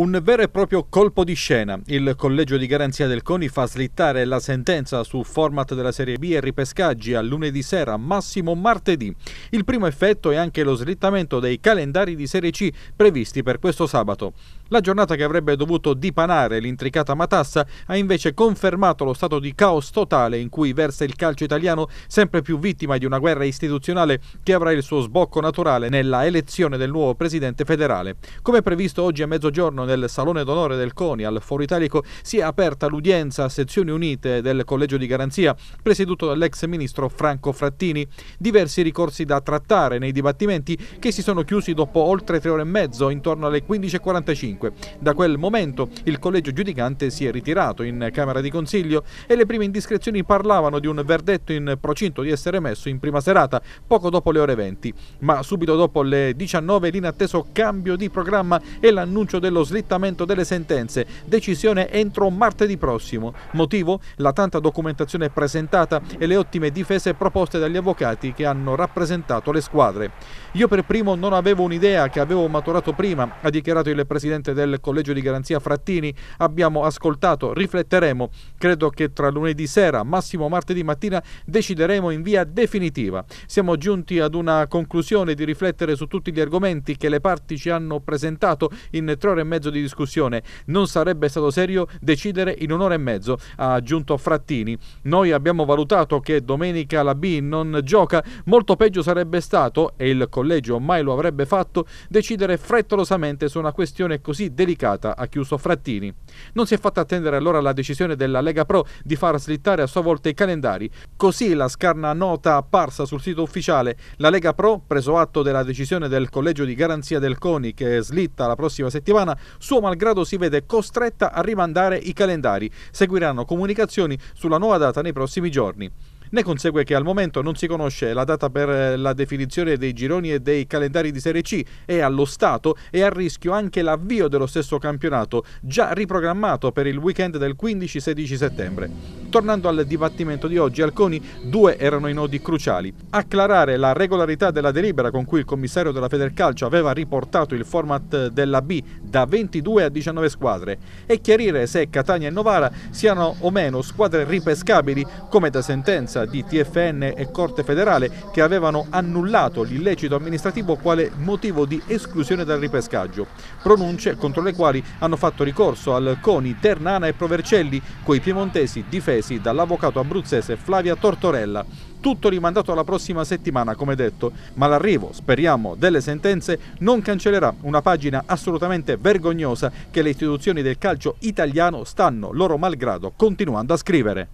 Un vero e proprio colpo di scena. Il collegio di garanzia del CONI fa slittare la sentenza su format della Serie B e ripescaggi a lunedì sera, massimo martedì. Il primo effetto è anche lo slittamento dei calendari di Serie C previsti per questo sabato. La giornata che avrebbe dovuto dipanare l'intricata matassa ha invece confermato lo stato di caos totale in cui versa il calcio italiano, sempre più vittima di una guerra istituzionale che avrà il suo sbocco naturale nella elezione del nuovo presidente federale. Come previsto oggi a mezzogiorno nel Salone d'Onore del CONI al Foro Italico si è aperta l'udienza a sezioni unite del Collegio di Garanzia, presieduto dall'ex ministro Franco Frattini. Diversi ricorsi da trattare nei dibattimenti che si sono chiusi dopo oltre tre ore e mezzo, intorno alle 15.45. Da quel momento il collegio giudicante si è ritirato in Camera di Consiglio e le prime indiscrezioni parlavano di un verdetto in procinto di essere messo in prima serata, poco dopo le ore 20. Ma subito dopo le 19 l'inatteso cambio di programma e l'annuncio dello slittamento delle sentenze, decisione entro martedì prossimo. Motivo? La tanta documentazione presentata e le ottime difese proposte dagli avvocati che hanno rappresentato le squadre. Io per primo non avevo un'idea che avevo maturato prima, ha dichiarato il presidente del Collegio di Garanzia Frattini. Abbiamo ascoltato, rifletteremo. Credo che tra lunedì sera, massimo martedì mattina, decideremo in via definitiva. Siamo giunti ad una conclusione di riflettere su tutti gli argomenti che le parti ci hanno presentato in tre ore e mezza mezzo di discussione. Non sarebbe stato serio decidere in un'ora e mezzo, ha aggiunto Frattini. Noi abbiamo valutato che domenica la B non gioca, molto peggio sarebbe stato, e il collegio mai lo avrebbe fatto, decidere frettolosamente su una questione così delicata, ha chiuso Frattini. Non si è fatta attendere allora la decisione della Lega Pro di far slittare a sua volta i calendari. Così la scarna nota apparsa sul sito ufficiale, la Lega Pro, preso atto della decisione del collegio di garanzia del CONI che slitta la prossima settimana, suo malgrado si vede costretta a rimandare i calendari. Seguiranno comunicazioni sulla nuova data nei prossimi giorni. Ne consegue che al momento non si conosce la data per eh, la definizione dei gironi e dei calendari di Serie C e allo Stato è a rischio anche l'avvio dello stesso campionato, già riprogrammato per il weekend del 15-16 settembre. Tornando al dibattimento di oggi, Alconi due erano i nodi cruciali. Acclarare la regolarità della delibera con cui il commissario della Federcalcio aveva riportato il format della B da 22 a 19 squadre e chiarire se Catania e Novara siano o meno squadre ripescabili come da sentenza udienza di TFN e Corte federale che avevano annullato l'illecito amministrativo quale motivo di esclusione dal ripescaggio. Pronunce contro le quali hanno fatto ricorso al CONI, Ternana e Provercelli, coi piemontesi difesi dall'avvocato abruzzese Flavia Tortorella. Tutto rimandato alla prossima settimana, come detto, ma l'arrivo, speriamo, delle sentenze non cancellerà una pagina assolutamente vergognosa che le istituzioni del calcio italiano stanno, loro malgrado, continuando a scrivere.